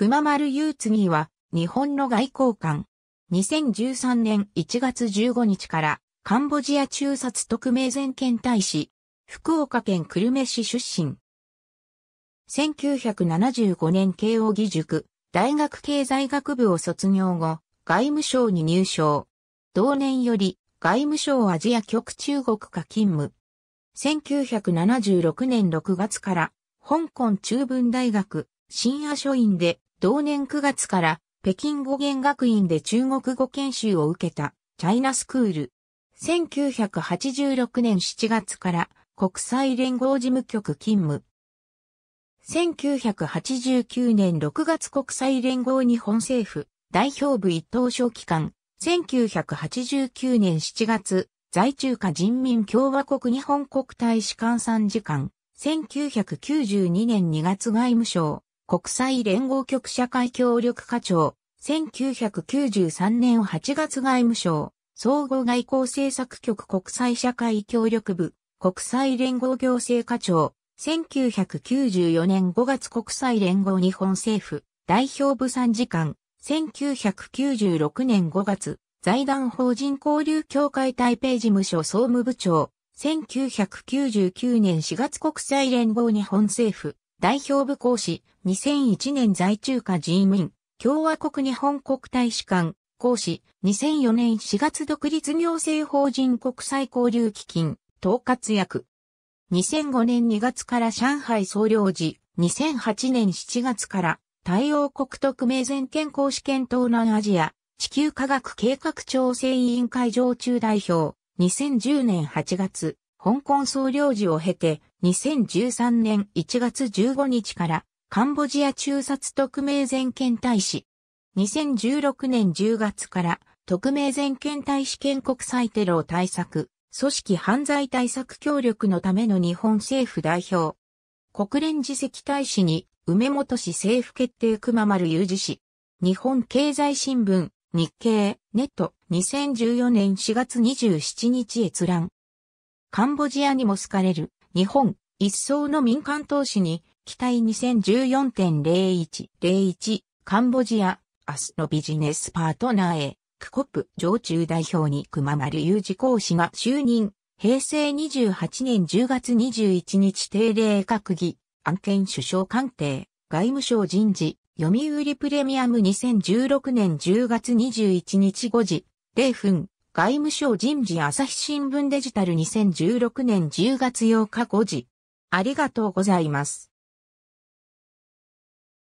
熊丸雄次は、日本の外交官。2013年1月15日から、カンボジア中殺特命全権大使、福岡県久留米市出身。1975年慶應義塾、大学経済学部を卒業後、外務省に入省。同年より、外務省アジア局中国課勤務。1976年6月から、香港中文大学、深夜書院で同年9月から北京語源学院で中国語研修を受けたチャイナスクール。1986年7月から国際連合事務局勤務。1989年6月国際連合日本政府代表部一等書記官。1989年7月在中華人民共和国日本国大使館参事官。1992年2月外務省国際連合局社会協力課長、1993年8月外務省、総合外交政策局国際社会協力部、国際連合行政課長、1994年5月国際連合日本政府、代表部参事官、1996年5月、財団法人交流協会台北事務所総務部長、1999年4月国際連合日本政府、代表部講師、2001年在中華人民、共和国日本国大使館、講師、2004年4月独立行政法人国際交流基金、統括役。2005年2月から上海総領事、2008年7月から太陽国特命全権公試験東南アジア地球科学計画調整委員会常駐代表、2010年8月、香港総領事を経て、2013年1月15日からカンボジア中殺特命全権大使。2016年10月から特命全権大使兼国際テロ対策、組織犯罪対策協力のための日本政府代表。国連次席大使に梅本市政府決定熊丸雄二氏。日本経済新聞、日経、ネット、2014年4月27日閲覧。カンボジアにも好かれる日本、一層の民間投資に、期待2014.0101カンボジア、明日のビジネスパートナーへ、クコップ常駐代表に熊丸雄二講師が就任、平成28年10月21日定例閣議、案件首相官邸、外務省人事、読売プレミアム2016年10月21日5時、0分、外務省人事朝日新聞デジタル2016年10月8日5時。ありがとうございます。